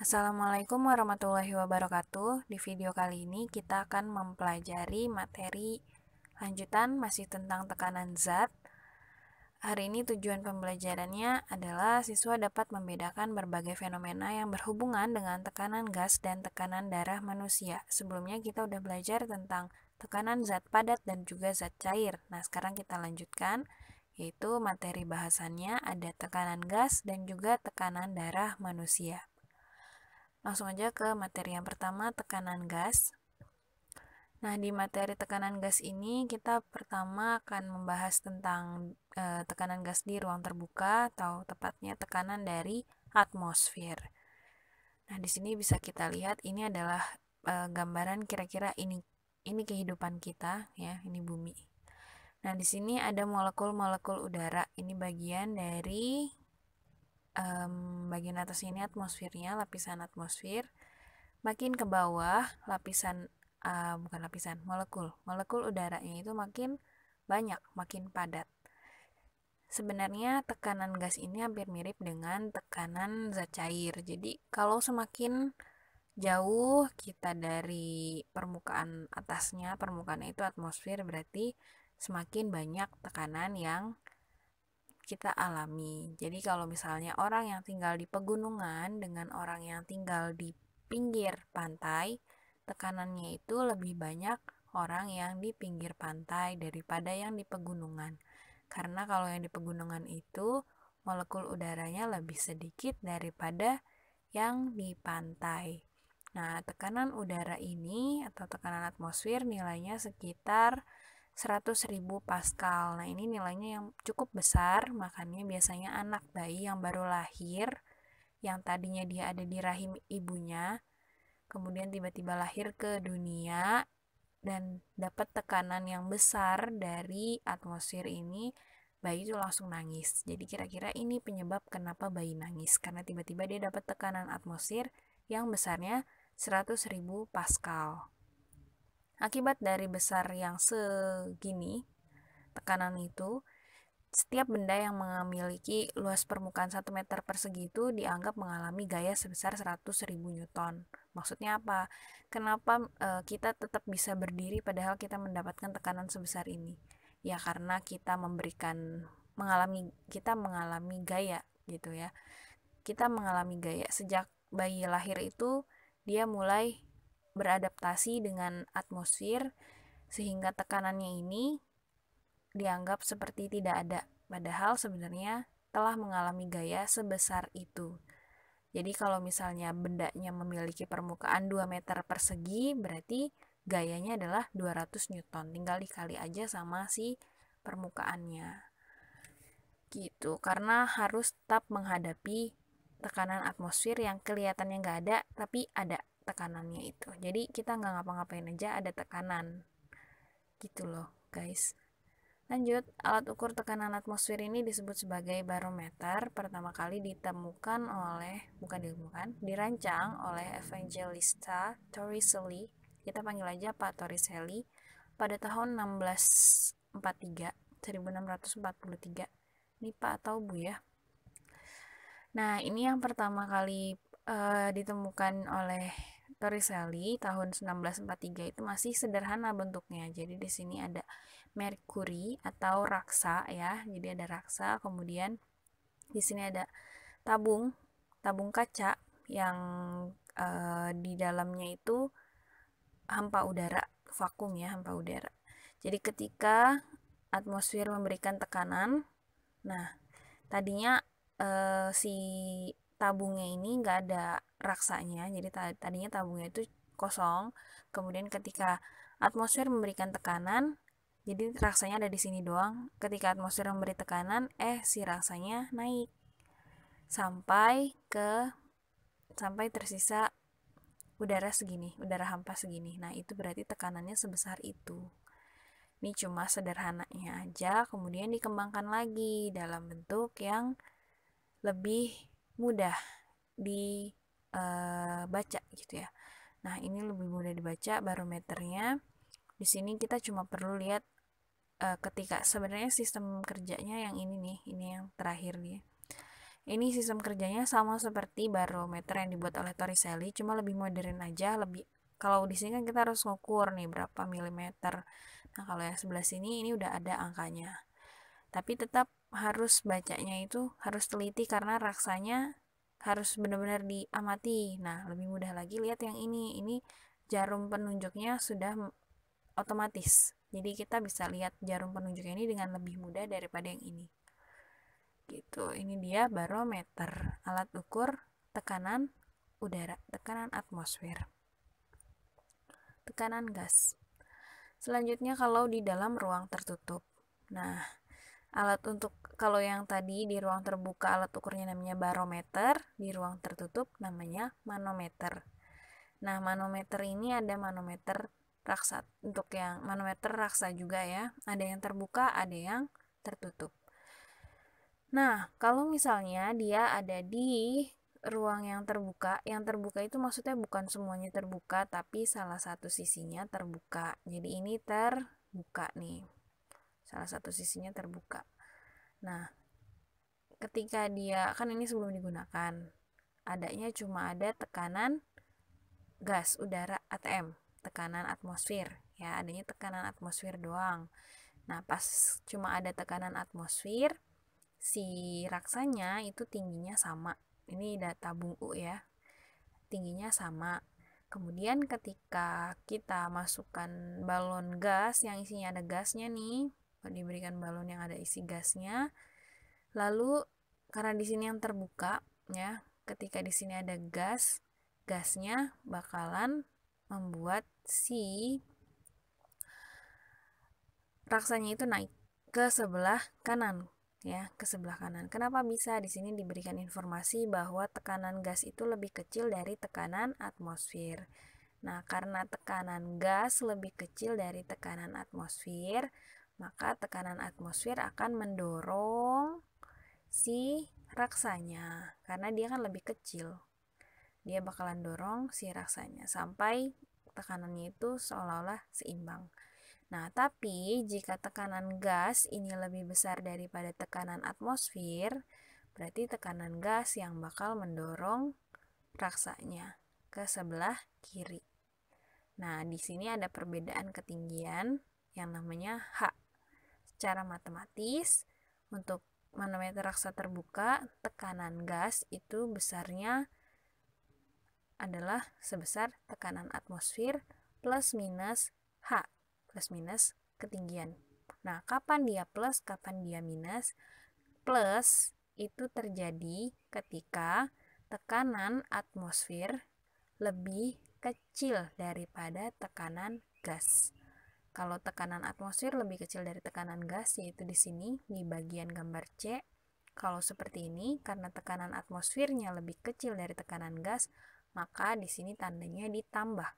Assalamualaikum warahmatullahi wabarakatuh. Di video kali ini kita akan mempelajari materi lanjutan masih tentang tekanan zat. Hari ini tujuan pembelajarannya adalah siswa dapat membedakan berbagai fenomena yang berhubungan dengan tekanan gas dan tekanan darah manusia. Sebelumnya kita udah belajar tentang tekanan zat padat dan juga zat cair. Nah, sekarang kita lanjutkan yaitu materi bahasannya ada tekanan gas dan juga tekanan darah manusia. Langsung aja ke materi yang pertama, tekanan gas. Nah, di materi tekanan gas ini kita pertama akan membahas tentang e, tekanan gas di ruang terbuka atau tepatnya tekanan dari atmosfer. Nah, di sini bisa kita lihat ini adalah e, gambaran kira-kira ini ini kehidupan kita ya, ini bumi. Nah, di sini ada molekul-molekul udara. Ini bagian dari um, bagian atas ini atmosfernya lapisan atmosfer makin ke bawah lapisan uh, bukan lapisan molekul molekul udaranya itu makin banyak makin padat sebenarnya tekanan gas ini hampir mirip dengan tekanan zat cair jadi kalau semakin jauh kita dari permukaan atasnya permukaan itu atmosfer berarti semakin banyak tekanan yang kita alami. Jadi kalau misalnya orang yang tinggal di pegunungan dengan orang yang tinggal di pinggir pantai, tekanannya itu lebih banyak orang yang di pinggir pantai daripada yang di pegunungan. Karena kalau yang di pegunungan itu molekul udaranya lebih sedikit daripada yang di pantai. Nah, tekanan udara ini atau tekanan atmosfer nilainya sekitar 100.000 Pascal. Nah, ini nilainya yang cukup besar, makanya biasanya anak bayi yang baru lahir yang tadinya dia ada di rahim ibunya, kemudian tiba-tiba lahir ke dunia dan dapat tekanan yang besar dari atmosfer ini, bayi itu langsung nangis. Jadi kira-kira ini penyebab kenapa bayi nangis karena tiba-tiba dia dapat tekanan atmosfer yang besarnya 100.000 Pascal. Akibat dari besar yang segini, tekanan itu, setiap benda yang memiliki luas permukaan 1 meter persegi itu dianggap mengalami gaya sebesar 100.000 newton. Maksudnya apa? Kenapa e, kita tetap bisa berdiri padahal kita mendapatkan tekanan sebesar ini? Ya karena kita memberikan mengalami kita mengalami gaya gitu ya. Kita mengalami gaya sejak bayi lahir itu dia mulai beradaptasi dengan atmosfer sehingga tekanannya ini dianggap seperti tidak ada padahal sebenarnya telah mengalami gaya sebesar itu. Jadi kalau misalnya bendanya memiliki permukaan 2 meter persegi berarti gayanya adalah 200 Newton. Tinggal dikali aja sama si permukaannya. Gitu, karena harus tetap menghadapi tekanan atmosfer yang kelihatannya nggak ada tapi ada tekanannya itu jadi kita nggak ngapa-ngapain aja ada tekanan gitu loh guys lanjut alat ukur tekanan atmosfer ini disebut sebagai barometer pertama kali ditemukan oleh bukan ditemukan dirancang oleh Evangelista Torricelli kita panggil aja Pak Torricelli pada tahun 1643 1643 ini Pak atau Bu ya Nah, ini yang pertama kali uh, ditemukan oleh Torricelli tahun 1943 itu masih sederhana bentuknya. Jadi di sini ada merkuri atau raksa ya. Jadi ada raksa, kemudian di sini ada tabung, tabung kaca yang e, di dalamnya itu hampa udara, vakum ya, hampa udara. Jadi ketika atmosfer memberikan tekanan, nah tadinya e, si tabungnya ini nggak ada raksanya jadi tadinya tabungnya itu kosong kemudian ketika atmosfer memberikan tekanan jadi raksanya ada di sini doang ketika atmosfer memberi tekanan eh si raksanya naik sampai ke sampai tersisa udara segini udara hampa segini nah itu berarti tekanannya sebesar itu ini cuma sederhananya aja kemudian dikembangkan lagi dalam bentuk yang lebih mudah dibaca eh, uh, gitu ya. Nah, ini lebih mudah dibaca barometernya. Di sini kita cuma perlu lihat uh, ketika sebenarnya sistem kerjanya yang ini nih, ini yang terakhir nih. Ini sistem kerjanya sama seperti barometer yang dibuat oleh Torricelli, cuma lebih modern aja, lebih kalau di sini kan kita harus ngukur nih berapa milimeter. Nah, kalau yang sebelah sini ini udah ada angkanya. Tapi tetap harus bacanya itu harus teliti karena raksanya harus benar-benar diamati. Nah, lebih mudah lagi lihat yang ini. Ini jarum penunjuknya sudah otomatis. Jadi kita bisa lihat jarum penunjuk ini dengan lebih mudah daripada yang ini. Gitu. Ini dia barometer, alat ukur tekanan udara, tekanan atmosfer. Tekanan gas. Selanjutnya kalau di dalam ruang tertutup. Nah, alat untuk kalau yang tadi di ruang terbuka alat ukurnya namanya barometer, di ruang tertutup namanya manometer. Nah, manometer ini ada manometer raksa untuk yang manometer raksa juga ya. Ada yang terbuka, ada yang tertutup. Nah, kalau misalnya dia ada di ruang yang terbuka, yang terbuka itu maksudnya bukan semuanya terbuka, tapi salah satu sisinya terbuka. Jadi ini terbuka nih salah satu sisinya terbuka nah ketika dia kan ini sebelum digunakan adanya cuma ada tekanan gas udara ATM tekanan atmosfer ya adanya tekanan atmosfer doang nah pas cuma ada tekanan atmosfer si raksanya itu tingginya sama ini data Bung ya tingginya sama kemudian ketika kita masukkan balon gas yang isinya ada gasnya nih Kan diberikan balon yang ada isi gasnya lalu karena di sini yang terbuka ya ketika di sini ada gas gasnya bakalan membuat si raksanya itu naik ke sebelah kanan ya ke sebelah kanan. Kenapa bisa? Di sini diberikan informasi bahwa tekanan gas itu lebih kecil dari tekanan atmosfer. Nah, karena tekanan gas lebih kecil dari tekanan atmosfer, maka tekanan atmosfer akan mendorong si raksanya karena dia kan lebih kecil dia bakalan dorong si raksanya sampai tekanannya itu seolah-olah seimbang nah tapi jika tekanan gas ini lebih besar daripada tekanan atmosfer berarti tekanan gas yang bakal mendorong raksanya ke sebelah kiri nah di sini ada perbedaan ketinggian yang namanya hak secara matematis untuk manometer raksa terbuka tekanan gas itu besarnya adalah sebesar tekanan atmosfer plus minus H plus minus ketinggian. Nah, kapan dia plus, kapan dia minus? Plus itu terjadi ketika tekanan atmosfer lebih kecil daripada tekanan gas. Kalau tekanan atmosfer lebih kecil dari tekanan gas, yaitu di sini, di bagian gambar C. Kalau seperti ini, karena tekanan atmosfernya lebih kecil dari tekanan gas, maka di sini tandanya ditambah.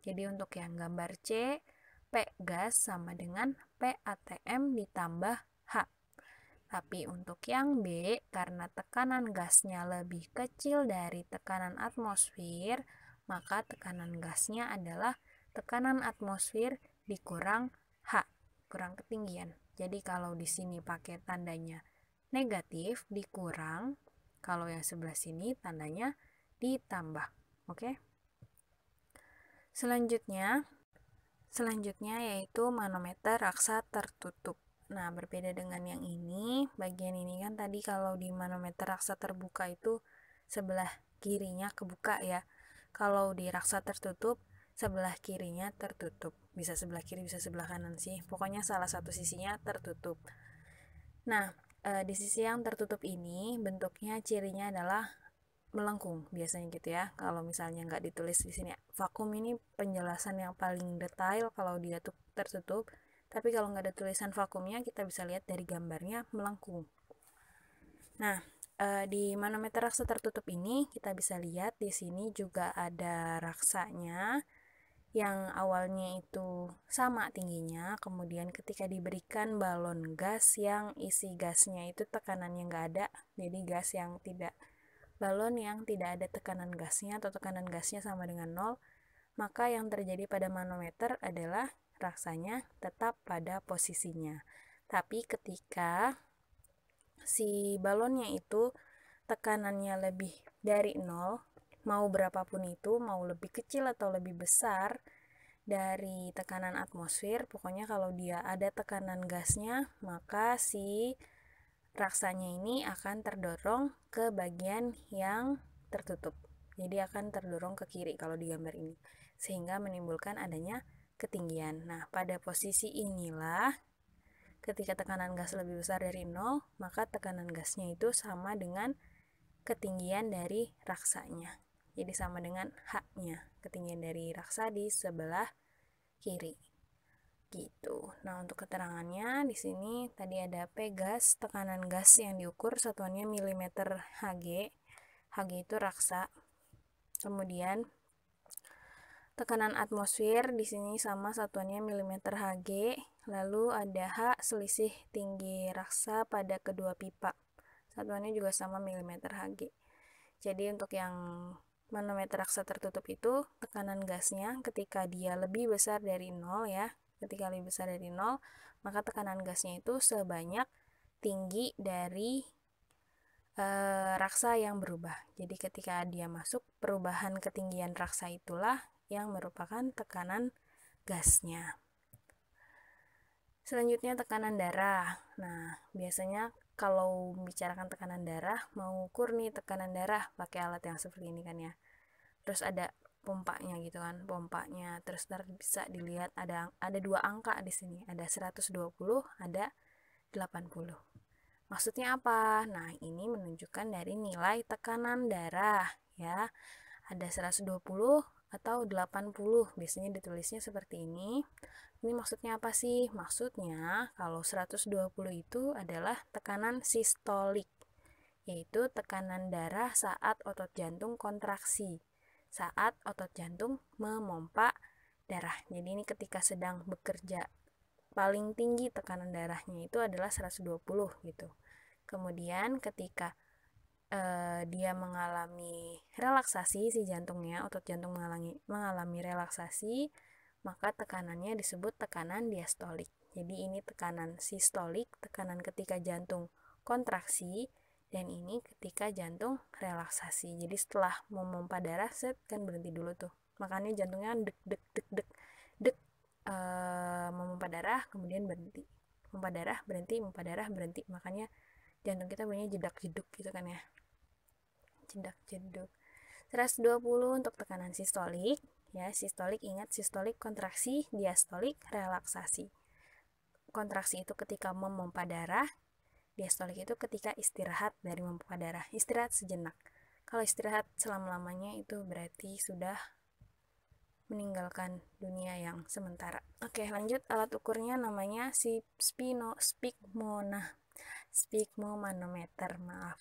Jadi untuk yang gambar C, P gas sama dengan P ATM ditambah H. Tapi untuk yang B, karena tekanan gasnya lebih kecil dari tekanan atmosfer, maka tekanan gasnya adalah tekanan atmosfer dikurang H, kurang ketinggian. Jadi kalau di sini pakai tandanya negatif dikurang, kalau yang sebelah sini tandanya ditambah. Oke. Okay? Selanjutnya selanjutnya yaitu manometer raksa tertutup. Nah, berbeda dengan yang ini, bagian ini kan tadi kalau di manometer raksa terbuka itu sebelah kirinya kebuka ya. Kalau di raksa tertutup, sebelah kirinya tertutup bisa sebelah kiri bisa sebelah kanan sih pokoknya salah satu sisinya tertutup nah e, di sisi yang tertutup ini bentuknya cirinya adalah melengkung biasanya gitu ya kalau misalnya nggak ditulis di sini vakum ini penjelasan yang paling detail kalau dia tuh tertutup tapi kalau nggak ada tulisan vakumnya kita bisa lihat dari gambarnya melengkung nah e, di manometer raksa tertutup ini kita bisa lihat di sini juga ada raksanya yang awalnya itu sama tingginya, kemudian ketika diberikan balon gas yang isi gasnya itu tekanannya nggak ada, jadi gas yang tidak balon yang tidak ada tekanan gasnya atau tekanan gasnya sama dengan nol, maka yang terjadi pada manometer adalah rasanya tetap pada posisinya. Tapi ketika si balonnya itu tekanannya lebih dari nol, mau berapapun itu, mau lebih kecil atau lebih besar dari tekanan atmosfer, pokoknya kalau dia ada tekanan gasnya, maka si raksanya ini akan terdorong ke bagian yang tertutup. Jadi akan terdorong ke kiri kalau di gambar ini, sehingga menimbulkan adanya ketinggian. Nah, pada posisi inilah ketika tekanan gas lebih besar dari nol, maka tekanan gasnya itu sama dengan ketinggian dari raksanya jadi sama dengan haknya ketinggian dari raksa di sebelah kiri gitu. Nah, untuk keterangannya di sini tadi ada P gas, tekanan gas yang diukur satuannya milimeter Hg. Hg itu raksa. Kemudian tekanan atmosfer di sini sama satuannya milimeter Hg. Lalu ada H selisih tinggi raksa pada kedua pipa. Satuannya juga sama milimeter Hg. Jadi untuk yang manometer raksa tertutup itu tekanan gasnya ketika dia lebih besar dari nol ya ketika lebih besar dari nol, maka tekanan gasnya itu sebanyak tinggi dari e, raksa yang berubah jadi ketika dia masuk perubahan ketinggian raksa itulah yang merupakan tekanan gasnya selanjutnya tekanan darah nah biasanya kalau membicarakan tekanan darah mau nih tekanan darah pakai alat yang seperti ini kan ya terus ada pompanya gitu kan pompanya terus ntar bisa dilihat ada ada dua angka di sini ada 120 ada 80 maksudnya apa nah ini menunjukkan dari nilai tekanan darah ya ada 120 atau 80 biasanya ditulisnya seperti ini ini maksudnya apa sih? maksudnya kalau 120 itu adalah tekanan sistolik yaitu tekanan darah saat otot jantung kontraksi saat otot jantung memompa darah jadi ini ketika sedang bekerja paling tinggi tekanan darahnya itu adalah 120 gitu kemudian ketika uh, dia mengalami relaksasi si jantungnya, otot jantung mengalami mengalami relaksasi, maka tekanannya disebut tekanan diastolik. Jadi ini tekanan sistolik, tekanan ketika jantung kontraksi dan ini ketika jantung relaksasi. Jadi setelah memompa darah set kan berhenti dulu tuh. Makanya jantungnya kan dek dek dek dek dek eh, memompa darah kemudian berhenti. Memompa darah berhenti, memompa darah berhenti. Makanya jantung kita bunyinya jedak-jeduk gitu kan ya jedak-jeduk 120 untuk tekanan sistolik ya sistolik ingat sistolik kontraksi diastolik relaksasi kontraksi itu ketika memompa darah diastolik itu ketika istirahat dari memompa darah istirahat sejenak kalau istirahat selama-lamanya itu berarti sudah meninggalkan dunia yang sementara. Oke, lanjut alat ukurnya namanya si spino spigmona sphygmomanometer maaf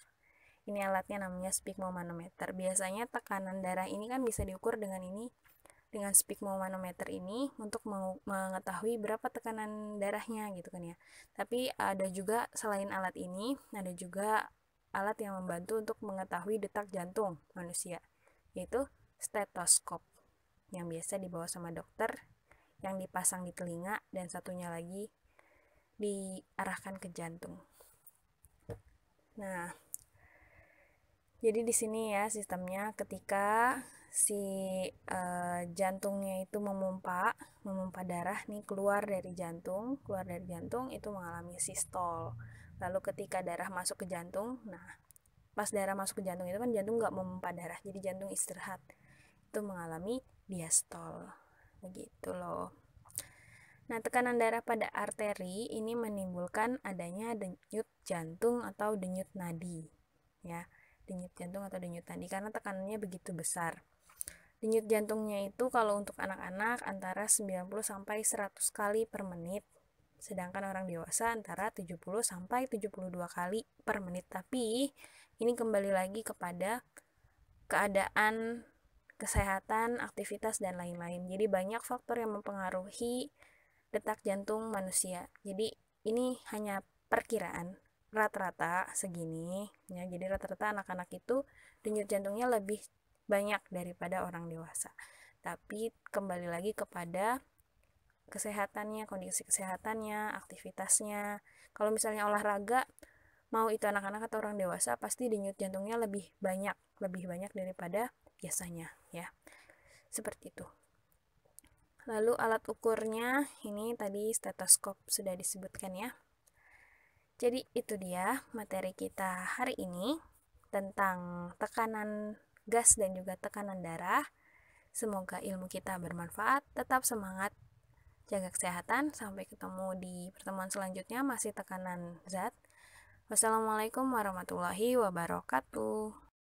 ini alatnya namanya sphygmomanometer biasanya tekanan darah ini kan bisa diukur dengan ini dengan sphygmomanometer ini untuk mengetahui berapa tekanan darahnya gitu kan ya tapi ada juga selain alat ini ada juga alat yang membantu untuk mengetahui detak jantung manusia yaitu stetoskop yang biasa dibawa sama dokter yang dipasang di telinga dan satunya lagi diarahkan ke jantung Nah, jadi di sini ya sistemnya ketika si e, jantungnya itu memompa, memompa darah nih keluar dari jantung, keluar dari jantung itu mengalami sistol. Lalu ketika darah masuk ke jantung, nah pas darah masuk ke jantung itu kan jantung nggak memompa darah, jadi jantung istirahat itu mengalami diastol. Begitu loh. Nah, tekanan darah pada arteri ini menimbulkan adanya denyut jantung atau denyut nadi. Ya, denyut jantung atau denyut nadi karena tekanannya begitu besar. Denyut jantungnya itu kalau untuk anak-anak antara 90 sampai 100 kali per menit, sedangkan orang dewasa antara 70 sampai 72 kali per menit. Tapi ini kembali lagi kepada keadaan kesehatan, aktivitas dan lain-lain. Jadi banyak faktor yang mempengaruhi detak jantung manusia. Jadi ini hanya perkiraan rata-rata segini ya. Jadi rata-rata anak-anak itu denyut jantungnya lebih banyak daripada orang dewasa. Tapi kembali lagi kepada kesehatannya, kondisi kesehatannya, aktivitasnya. Kalau misalnya olahraga, mau itu anak-anak atau orang dewasa pasti denyut jantungnya lebih banyak, lebih banyak daripada biasanya ya. Seperti itu. Lalu alat ukurnya ini tadi stetoskop sudah disebutkan ya. Jadi itu dia materi kita hari ini tentang tekanan gas dan juga tekanan darah. Semoga ilmu kita bermanfaat. Tetap semangat jaga kesehatan. Sampai ketemu di pertemuan selanjutnya masih tekanan zat. Wassalamualaikum warahmatullahi wabarakatuh.